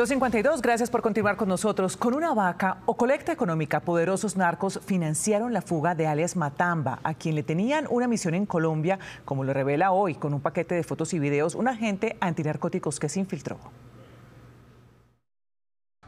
252, gracias por continuar con nosotros. Con una vaca o colecta económica, poderosos narcos financiaron la fuga de alias Matamba, a quien le tenían una misión en Colombia, como lo revela hoy con un paquete de fotos y videos un agente antinarcóticos que se infiltró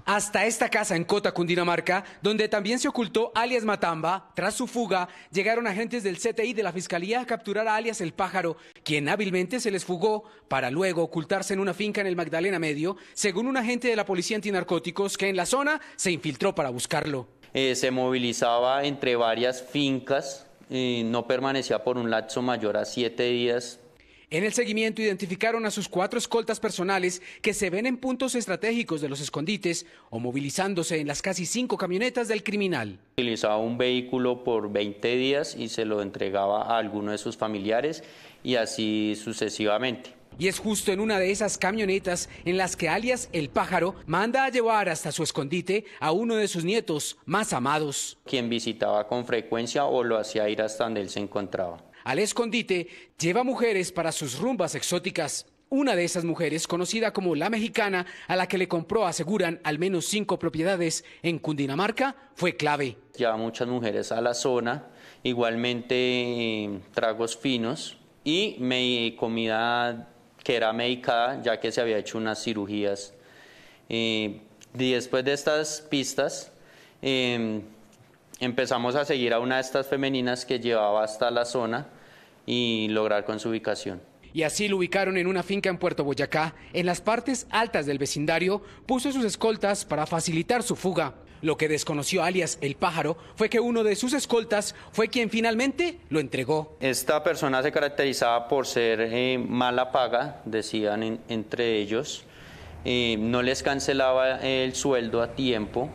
hasta esta casa en Cota, Cundinamarca, donde también se ocultó alias Matamba. Tras su fuga, llegaron agentes del CTI de la Fiscalía a capturar a alias El Pájaro, quien hábilmente se les fugó para luego ocultarse en una finca en el Magdalena Medio, según un agente de la Policía Antinarcóticos que en la zona se infiltró para buscarlo. Eh, se movilizaba entre varias fincas, y eh, no permanecía por un lapso mayor a siete días en el seguimiento identificaron a sus cuatro escoltas personales que se ven en puntos estratégicos de los escondites o movilizándose en las casi cinco camionetas del criminal. Utilizaba un vehículo por 20 días y se lo entregaba a alguno de sus familiares y así sucesivamente. Y es justo en una de esas camionetas en las que alias El Pájaro manda a llevar hasta su escondite a uno de sus nietos más amados. Quien visitaba con frecuencia o lo hacía ir hasta donde él se encontraba al escondite, lleva mujeres para sus rumbas exóticas. Una de esas mujeres, conocida como la mexicana, a la que le compró, aseguran, al menos cinco propiedades en Cundinamarca, fue clave. Lleva muchas mujeres a la zona, igualmente tragos finos y comida que era medicada, ya que se había hecho unas cirugías. Eh, y después de estas pistas, em, empezamos a seguir a una de estas femeninas que llevaba hasta la zona y lograr con su ubicación. Y así lo ubicaron en una finca en Puerto Boyacá, en las partes altas del vecindario, puso sus escoltas para facilitar su fuga. Lo que desconoció alias el pájaro fue que uno de sus escoltas fue quien finalmente lo entregó. Esta persona se caracterizaba por ser eh, mala paga, decían entre ellos. Eh, no les cancelaba el sueldo a tiempo,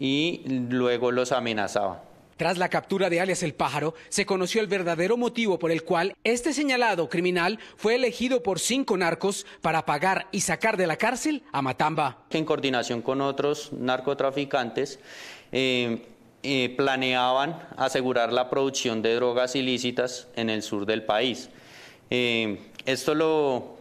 y luego los amenazaba. Tras la captura de alias El Pájaro, se conoció el verdadero motivo por el cual este señalado criminal fue elegido por cinco narcos para pagar y sacar de la cárcel a Matamba. En coordinación con otros narcotraficantes, eh, eh, planeaban asegurar la producción de drogas ilícitas en el sur del país. Eh, esto lo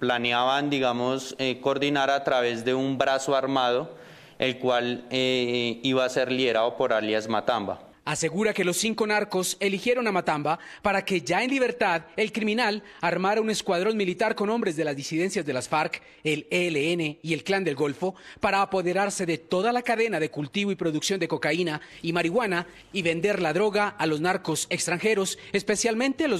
planeaban, digamos, coordinar a través de un brazo armado el cual eh, iba a ser liderado por alias Matamba. Asegura que los cinco narcos eligieron a Matamba para que ya en libertad el criminal armara un escuadrón militar con hombres de las disidencias de las FARC, el ELN y el Clan del Golfo para apoderarse de toda la cadena de cultivo y producción de cocaína y marihuana y vender la droga a los narcos extranjeros, especialmente a los